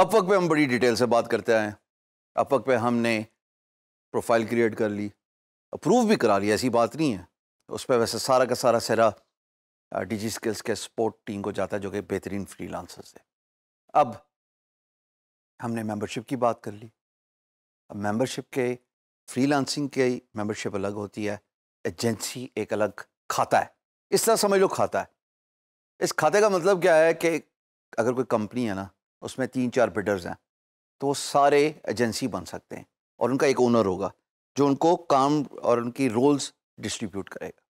वक्त पे हम बड़ी डिटेल से बात करते आए वक्त पे हमने प्रोफाइल क्रिएट कर ली अप्रूव भी करा लिया ऐसी बात नहीं है उस पर वैसे सारा का सारा सहरा डिजी स्किल्स के सपोर्ट टीम को जाता है जो कि बेहतरीन फ्री है अब हमने मेंबरशिप की बात कर ली अब मेंबरशिप के फ्री लांसिंग की मेंबरशिप अलग होती है एजेंसी एक अलग खाता है इस तरह समझ लो खाता है इस खाते का मतलब क्या है कि अगर कोई कंपनी है ना उसमें तीन चार बिडर्स हैं तो वो सारे एजेंसी बन सकते हैं और उनका एक ओनर होगा जो उनको काम और उनकी रोल्स डिस्ट्रीब्यूट करेगा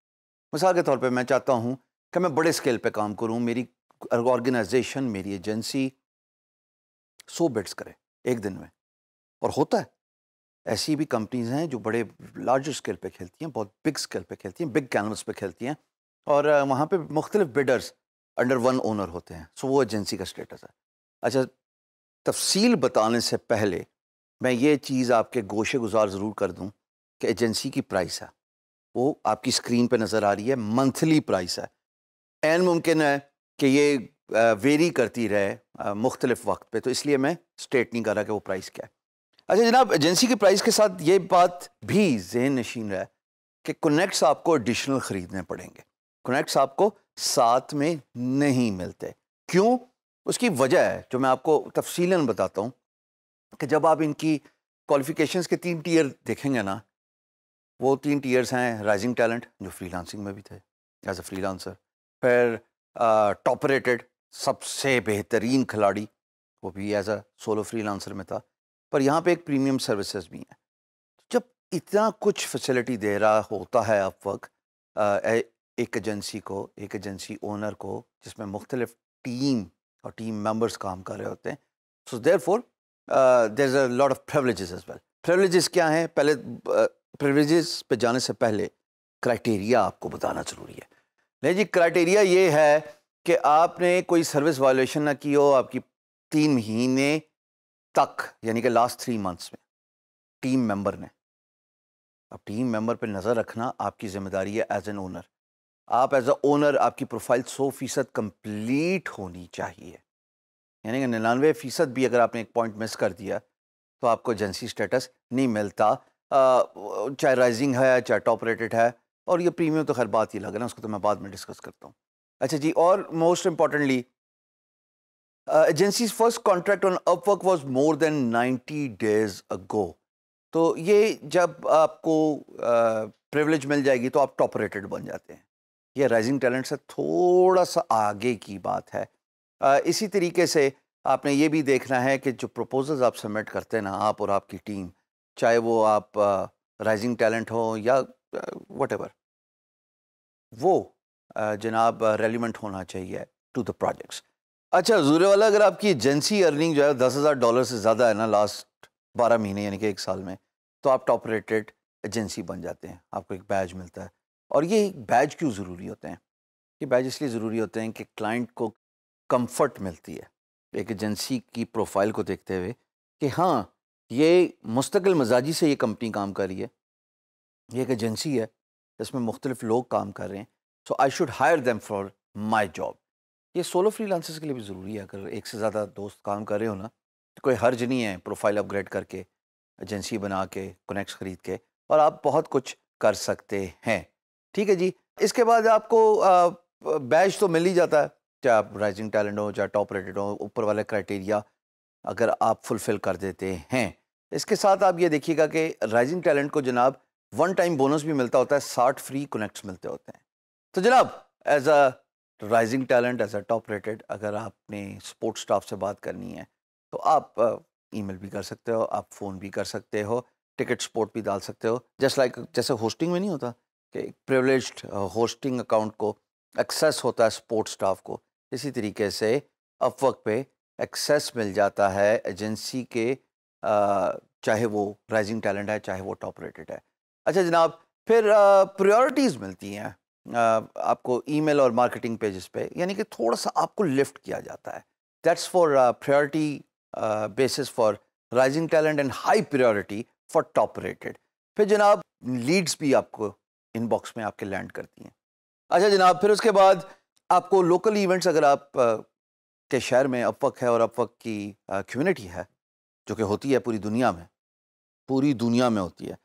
मिसाल के तौर पे मैं चाहता हूँ कि मैं बड़े स्केल पे काम करूँ मेरी ऑर्गेनाइजेशन मेरी एजेंसी सौ बिड्स करे एक दिन में और होता है ऐसी भी कंपनीज हैं जो बड़े लार्ज स्केल पे खेलती हैं बहुत बिग स्केल पे खेलती हैं बिग कैनवस पे खेलती हैं और वहाँ पे मुख्तलिफ बिडर्स अंडर वन ओनर होते हैं सो वो एजेंसी का स्टेटस है अच्छा तफसील बताने से पहले मैं ये चीज़ आपके गोशे गुजार ज़रूर कर दूँ कि एजेंसी की प्राइस है वो आपकी स्क्रीन पे नज़र आ रही है मंथली प्राइस है एन मुमकिन है कि ये वेरी करती रहे मुख्तलिफ वक्त पे तो इसलिए मैं स्टेट नहीं कर रहा कि वो प्राइस क्या है अच्छा जनाब एजेंसी की प्राइस के साथ ये बात भी जहन नशीन रहा है कि कनेक्ट्स आपको एडिशनल ख़रीदने पड़ेंगे कनेक्ट्स आपको साथ में नहीं मिलते क्यों उसकी वजह है जो मैं आपको तफसीला बताता हूँ कि जब आप इनकी क्वालिफिकेशन के तीन टीयर देखेंगे ना वो तीन टीयर्स हैं राइजिंग टैलेंट जो फ्रीलांसिंग में भी थे एज अ लांसर फिर टॉप रेटेड सबसे बेहतरीन खिलाड़ी वो भी एज अ सोलो फ्रीलांसर में था पर यहाँ पे एक प्रीमियम सर्विसेज भी हैं जब इतना कुछ फैसिलिटी दे रहा होता है अब वक्त एक एजेंसी को एक एजेंसी ओनर को जिसमें मुख्तलिफ टीम और टीम मेंबर्स काम कर रहे होते हैं so therefore there is a lot of privileges as well privileges क्या हैं पहले uh, पे जाने से पहले क्राइटेरिया आपको बताना ज़रूरी है नहीं जी क्राइटेरिया ये है कि आपने कोई सर्विस वायोलेशन ना की हो आपकी तीन महीने तक यानी कि लास्ट थ्री मंथ्स में टीम मेंबर ने अब टीम मेंबर पे नज़र रखना आपकी ज़िम्मेदारी है एज एन ओनर आप एज अ ओनर आपकी प्रोफाइल सौ फीसद कम्प्लीट होनी चाहिए यानी कि निन्यानवे फ़ीसद भी अगर आपने एक पॉइंट मिस कर दिया तो आपको एजेंसी स्टेटस नहीं मिलता चाहे राइजिंग है चाहे टॉप रेटेड है और ये प्रीमियम तो खैर बात ही लग रहा है उसको तो मैं बाद में डिस्कस करता हूँ अच्छा जी और most importantly agency first contract on Upwork was more than ninety days ago तो ये जब आपको प्रिवलेज uh, मिल जाएगी तो आप टॉप रेटेड बन जाते हैं ये राइजिंग टैलेंट से थोड़ा सा आगे की बात है आ, इसी तरीके से आपने ये भी देखना है कि जो प्रपोजल्स आप सबमिट करते हैं ना आप और आपकी टीम चाहे वो आप राइजिंग टैलेंट हो या वट वो जनाब रेलिवेंट होना चाहिए टू द प्रोजेक्ट्स अच्छा जूरे वाला अगर आपकी एजेंसी अर्निंग जो है दस हज़ार डॉलर से ज़्यादा है ना लास्ट बारह महीने यानी कि एक साल में तो आप टॉप रेटेड एजेंसी बन जाते हैं आपको एक बैज मिलता है और ये बैज क्यों ज़रूरी होते हैं ये बैज इसलिए ज़रूरी होते हैं कि क्लाइंट को कंफर्ट मिलती है एक एजेंसी की प्रोफाइल को देखते हुए कि हाँ ये मुस्तकिल मजाजी से ये कंपनी काम कर रही है ये एक एजेंसी है जिसमें मुख्तलिफ लोग काम कर रहे हैं so I should hire them for my job ये सोलो फ्री फ्रीलांसर्स के लिए भी ज़रूरी है अगर एक से ज़्यादा दोस्त काम कर रहे हो ना तो कोई हर्ज नहीं है प्रोफाइल अपग्रेड करके एजेंसी बना के कनेक्ट्स ख़रीद के और आप बहुत कुछ कर सकते हैं ठीक है जी इसके बाद आपको बैच तो मिल ही जाता है चाहे आप राइजिंग टैलेंट हो चाहे टॉप रेटेड हो ऊपर वाले क्राइटेरिया अगर आप फुलफ़िल कर देते हैं इसके साथ आप ये देखिएगा कि राइजिंग टैलेंट को जनाब वन टाइम बोनस भी मिलता होता है साठ फ्री कनेक्ट्स मिलते होते हैं तो जनाब as a rising talent as a top rated अगर आपने स्पोर्ट्स स्टाफ से बात करनी है तो आप ईमेल भी कर सकते हो आप फ़ोन भी कर सकते हो टिकट स्पोर्ट भी डाल सकते हो जस्ट लाइक like, जैसे होस्टिंग में नहीं होता कि एक प्रिवलेज होस्टिंग अकाउंट को एक्सेस होता है स्पोर्ट्स स्टाफ को इसी तरीके से अपवर्क पे एक्सेस मिल जाता है एजेंसी के आ, uh, चाहे वो राइजिंग टैलेंट है चाहे वो टॉप रेटेड है अच्छा जनाब फिर प्रायोरिटीज़ uh, मिलती हैं uh, आपको ईमेल और मार्केटिंग पेजेस पे यानी कि थोड़ा सा आपको लिफ्ट किया जाता है that's for priority basis for rising talent and high priority for top rated फिर जनाब लीड्स भी आपको इनबॉक्स में आपके लैंड करती हैं अच्छा जनाब फिर उसके बाद आपको लोकल इवेंट्स अगर आप आ, के शहर में अपवक है और अपवक की कम्युनिटी है जो कि होती है पूरी दुनिया में पूरी दुनिया में होती है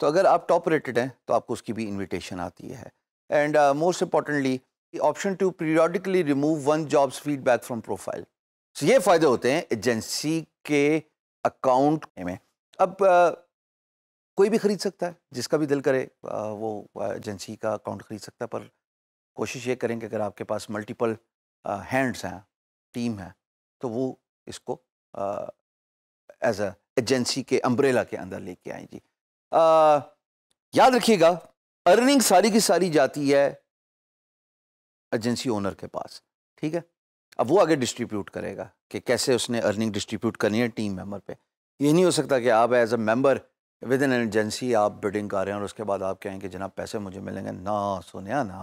तो अगर आप टॉप रेटेड हैं तो आपको उसकी भी इनविटेशन आती है and most importantly option to periodically remove one jobs feedback from profile ये फ़ायदे होते हैं एजेंसी के अकाउंट में अब uh, कोई भी खरीद सकता है जिसका भी दिल करे वो एजेंसी का अकाउंट खरीद सकता है पर कोशिश ये करें कि अगर आपके पास मल्टीपल हैंड्स हैं टीम है तो वो इसको एज अ एजेंसी के अम्ब्रेला के अंदर लेके आए जी आ, याद रखिएगा अर्निंग सारी की सारी जाती है एजेंसी ओनर के पास ठीक है अब वो आगे डिस्ट्रीब्यूट करेगा कि कैसे उसने अर्निंग डिस्ट्रीब्यूट करनी है टीम मेंबर पे ये नहीं हो सकता कि आप as a member within agency आप बिडिंग कर रहे हैं और उसके बाद आप कहें कि जनाब पैसे मुझे मिलेंगे ना सुनिया ना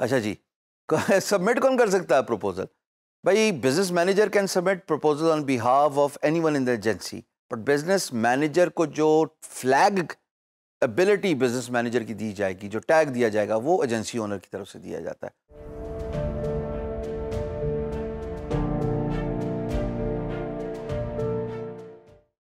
अच्छा जी सबमिट कौन कर सकता है प्रपोजल भाई business manager can submit proposal on behalf of any one in the agency but business manager को जो फ्लैग एबिलिटी बिजनेस मैनेजर की दी जाएगी जो टैग दिया जाएगा वो एजेंसी ओनर की तरफ से दिया जाता है